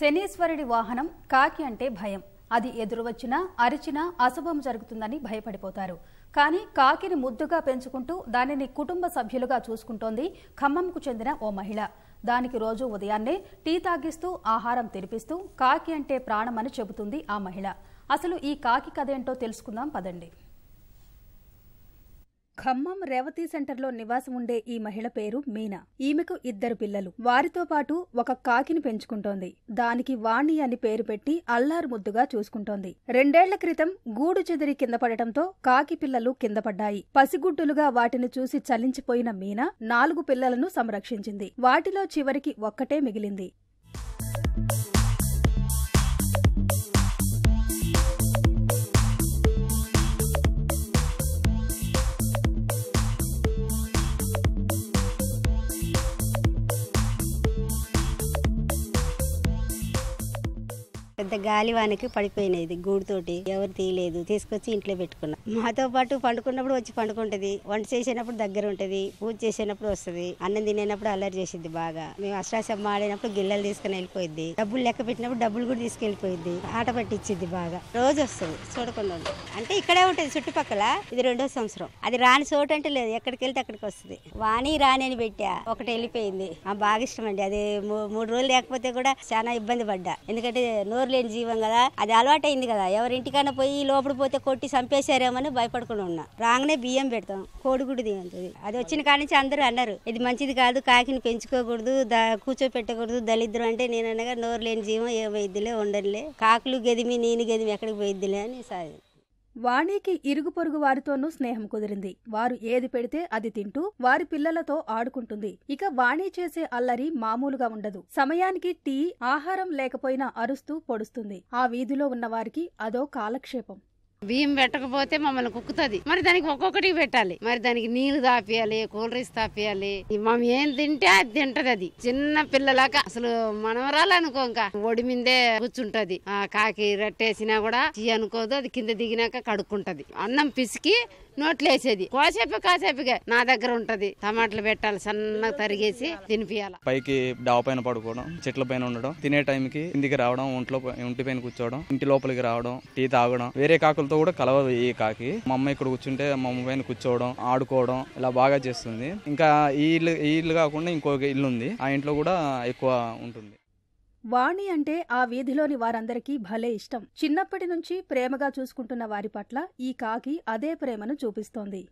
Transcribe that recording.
శనీశ్వరుడి వాహనం కాకి అంటే భయం అది ఎదురువచ్చినా అరిచినా అశుభం జరుగుతుందని భయపడిపోతారు కానీ కాకిని ముద్దుగా పెంచుకుంటూ దానిని కుటుంబ సభ్యులుగా చూసుకుంటోంది ఖమ్మంకు చెందిన ఓ మహిళ దానికి రోజు ఉదయాన్నే టీ తాగిస్తూ ఆహారం తినిపిస్తూ కాకి అంటే ప్రాణమని చెబుతుంది ఆ మహిళ అసలు ఈ కాకి కథ ఏంటో తెలుసుకుందాం పదండి ఖమ్మం రేవతి సెంటర్లో నివాసం ఉండే ఈ మహిళ పేరు మీనా ఈమెకు ఇద్దరు పిల్లలు వారితో పాటు ఒక కాకిని పెంచుకుంటోంది దానికి వాణి అని పేరు పెట్టి అల్లారు ముద్దుగా చూసుకుంటోంది రెండేళ్ల క్రితం గూడు చెదిరి కింద పడటంతో కాకి పిల్లలు కింద పడ్డాయి పసిగుడ్డులుగా వాటిని చూసి చలించిపోయిన మీనా నాలుగు పిల్లలను సంరక్షించింది వాటిలో చివరికి ఒక్కటే మిగిలింది పెద్ద గాలివానికి పడిపోయినది గూడుతోటి ఎవరు తీయలేదు తీసుకొచ్చి ఇంట్లో పెట్టుకున్నా మాతో పాటు పండుకున్నప్పుడు వచ్చి పండుకుంటది వంట చేసేటప్పుడు దగ్గర ఉంటది పూజ చేసేటప్పుడు వస్తుంది అన్నం తినేటప్పుడు అల్లరి చేసింది బాగా మేము అష్టాశమ్మ ఆడినప్పుడు గిల్లలు తీసుకుని వెళ్ళిపోయింది డబ్బులు లెక్క పెట్టినప్పుడు డబ్బులు కూడా తీసుకెళ్ళిపోయింది ఆట పట్టించింది బాగా రోజు వస్తుంది చూడకుండా అంటే ఇక్కడే ఉంటుంది చుట్టుపక్కల ఇది రెండో సంవత్సరం అది రాని చోటు అంటే లేదు ఎక్కడికి వెళ్తే అక్కడికి వస్తుంది వాణి రాని అని పెట్టా ఒకటి వెళ్ళిపోయింది బాగా ఇష్టం అండి అది మూడు రోజులు లేకపోతే కూడా చాలా ఇబ్బంది పడ్డా ఎందుకంటే నోరు లేని జీవం కదా అది అలవాటైంది కదా ఇంటికైనా పోయి లోపల పోతే కొట్టి చంపేశారేమని భయపడుకుని ఉన్నా రాగానే బియ్యం పెడతాం కోడిగుడి దిగుతుంది అది వచ్చిన కాడి నుంచి అందరూ అన్నారు ఇది మంచిది కాదు కాకిని పెంచుకోకూడదు కూర్చోపెట్టకూడదు దళిద్రం అంటే నేను అనగా నోరు లేని జీవం ఏమైద్దిలే వైద్యులే కాకులు గదిమి నేను గదిమి ఎక్కడికి పోయిద్దిలే అని సాధి వాణికి ఇరుగు పొరుగు వారితోనూ స్నేహం కుదిరింది వారు ఏది పెడితే అది తింటూ వారి పిల్లలతో ఆడుకుంటుంది ఇక వాణి చేసే అల్లరి మామూలుగా ఉండదు సమయానికి టీ ఆహారం లేకపోయినా అరుస్తూ పొడుస్తుంది ఆ వీధిలో ఉన్నవారికి అదో కాలక్షేపం బియ్యం పెట్టకపోతే మమ్మల్ని కుక్కుతుంది మరి దానికి ఒక్కొక్కటి పెట్టాలి మరి దానికి నీళ్లు తాపియాలి కూల్ డ్రింక్స్ తాపియాలి మనం ఏం తింటే అది తింటది అది చిన్న పిల్లలాక అసలు మనం అనుకో ఇంకా ఒడి మీదే కూర్చుంటది కాకి రట్టేసినా కూడా చీ అనుకోదు అది కింద దిగినాక కడుక్కుంటది అన్నం పిసికి నోట్లేసేది కోసేపు కాసేపుగా నా దగ్గర ఉంటది టమాటాలు పెట్టాలి సన్నగా తరిగేసి తినిపియాలి పైకి డావ పైన పడుకోవడం చెట్ల పైన ఉండడం తినే టైంకి ఇంటికి రావడం ఒంట్లో ఇంటి పైన కూర్చోవడం ఇంటి లోపలికి రావడం టీ తాగడం వేరే కాకులతో కూడా కలవదు ఈ కాకి మా అమ్మ ఇక్కడ కూర్చుంటే మా అమ్మ పైన కూర్చోవడం ఆడుకోవడం ఇలా బాగా చేస్తుంది ఇంకా ఈ ఇల్లు ఈ ఇల్లు కాకుండా ఇంకొక ఇల్లు ఉంది ఆ ఇంట్లో కూడా ఎక్కువ ఉంటుంది వాణి అంటే ఆ వీధిలోని వారందరికీ భలే ఇష్టం చిన్నప్పటి నుంచి ప్రేమగా చూసుకుంటున్న వారి పట్ల ఈ కాకి అదే ప్రేమను చూపిస్తోంది